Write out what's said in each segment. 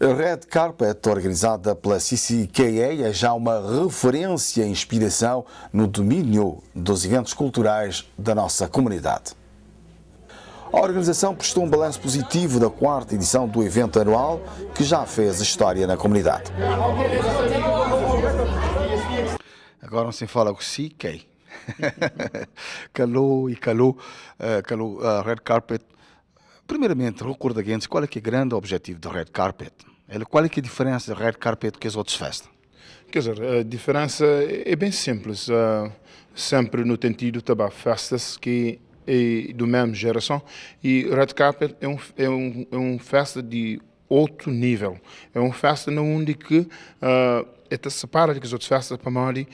A Red Carpet, organizada pela CCKA, é já uma referência e inspiração no domínio dos eventos culturais da nossa comunidade. A organização prestou um balanço positivo da quarta edição do evento anual, que já fez história na comunidade. Agora não se fala com CK. calou e calou, eh, calou a Red Carpet Primeiramente, recorda-nos qual é que é o grande objetivo do Red Carpet? Qual é que é a diferença do Red Carpet com as outras festas? Quer dizer, a diferença é bem simples. Eh, sempre no sentido de festas que é do mesmo geração. E Red Carpet é um, é um, é um festa de outro nível. É uma festa onde que... Uh, ете се парали outras festas para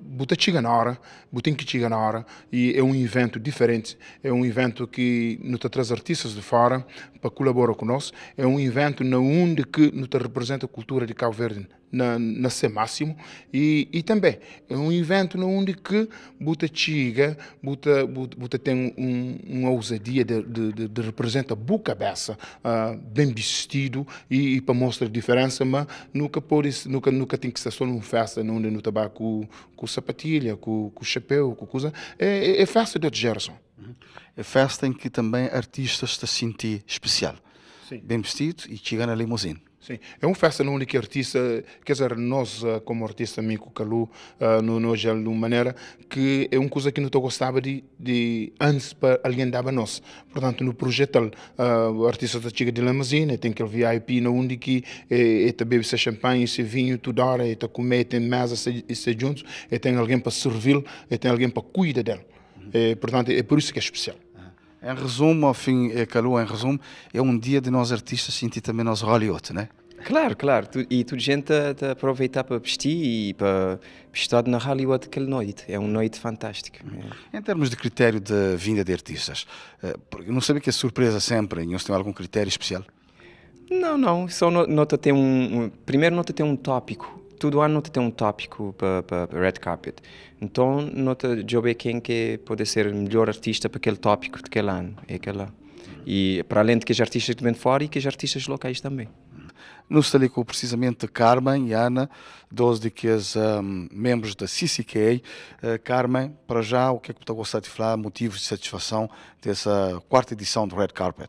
бута чига на hora, botem que chega na hora e é um evento diferente, é um evento que nos traz artistas de fora para colaborar conosco, é um evento na onde que nos representa a cultura de Cabo Verde na, na máximo e, e também é um evento onde que Buta chega, Buta, Buta, Buta tem um, uma ousadia de, de, de, de representar boa cabeça, uh, bem vestido e, e para mostrar a diferença, mas nunca isso nunca, nunca tem que ser só numa festa onde não tabaco com sapatilha, com, com chapéu, com coisa. É, é, é festa de Gerson. Uhum. É festa em que também artistas se sentem especial. Sim. Bem vestido e chega na limusine. Sim, é uma festa na única artista, quer dizer, nós eh, como artista amigo Calu, uh, eh, no, no de uma maneira que é uma coisa que não estou gostava de, de antes para alguém dava nós. Portanto, no projeto uh, eh, o artista da chega de lamazina, tem aquele VIP na onde que é, é, bebe se champanhe, se é vinho, toda hora, é, comer, tem mesa, se, ser juntos, e tem alguém para servir, e tem alguém para cuidar dela. Uhum. portanto, é por isso que é especial. Em resumo, ao fim, calor, eh, em resumo, é um dia de nós artistas sentir também nós Hollywood, né? Claro, claro. E toda a gente a aproveitar para vestir e para estar na Hollywood aquela noite. É uma noite fantástica. Uhum. Em termos de critério de vinda de artistas, eh, não sabia que é surpresa sempre, se tem algum critério especial? Não, não. Só nota tem um. Primeiro nota tem um tópico todo ano tem um tópico para, Red Carpet. Então, nota obter quem que pode ser o melhor artista para aquele tópico daquele ano. É aquela. E para além de que os artistas que fora e que os artistas locais também. Nós estamos com precisamente Carmen e Ana, dois de que as um, membros da CCK. Uh, eh, Carmen, para já, o que é que está a gostar de falar? Motivos de satisfação dessa quarta edição do Red Carpet?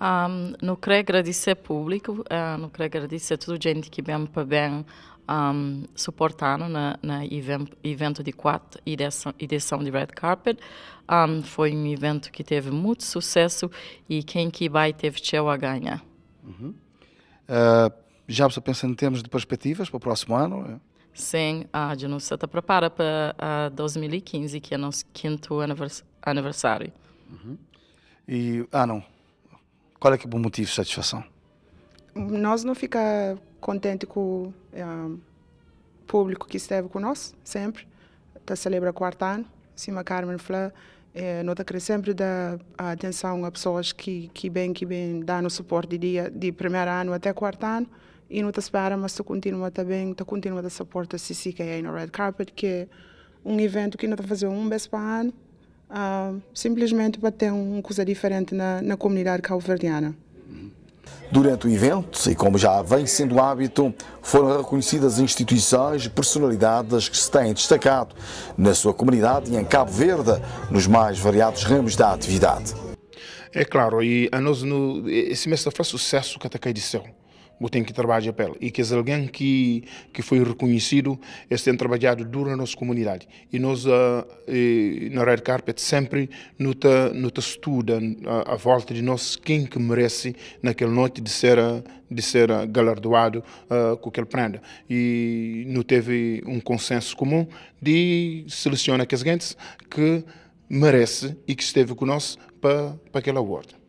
Um, nuk re agradecer público, uh, nuk re agradecer toda gente que vem para bem um, suportando na, na evento de quarta edição, de Red Carpet. Um, foi um evento que teve muito sucesso e quem que vai teve teu a ganhar. Uhum. Uh, já você pensa em termos de perspectivas para o próximo ano? É? Sim, a gente está prepara para uh, 2015, que é nosso quinto anivers aniversário. Uhum. E, ah, não, qual é, que é o motivo de satisfação? Nós não fica contente com eh, o um, público que esteve conosco, sempre. Está celebra quarto ano. Cima Carmen Fla. é, nós tá queremos sempre dar atenção a pessoas que, que bem, que bem, dá no suporte de, dia, de primeiro ano até quarto ano. E não te tá espera, mas tu continua também, tá tu continua a suporte a CCKA é no Red Carpet, que é um evento que nós fazemos um vez por ano ah, simplesmente para ter uma coisa diferente na, na comunidade calverdiana. Durante o evento, e como já vem sendo hábito, foram reconhecidas instituições e personalidades que se têm destacado na sua comunidade e em Cabo Verde, nos mais variados ramos da atividade. É claro, e a nós, no, esse mês foi sucesso que atacai de céu o tempo que trabalhar pela E que é alguém que, que foi reconhecido, este têm trabalhado duro na nossa comunidade. E nós, uh, e, na Red Carpet, sempre nos estuda a, a, volta de nós quem que merece naquela noite de ser, de ser galardoado uh, com aquele prenda. E não teve um consenso comum de selecionar aqueles gentes que merece e que esteve conosco para, para aquela award.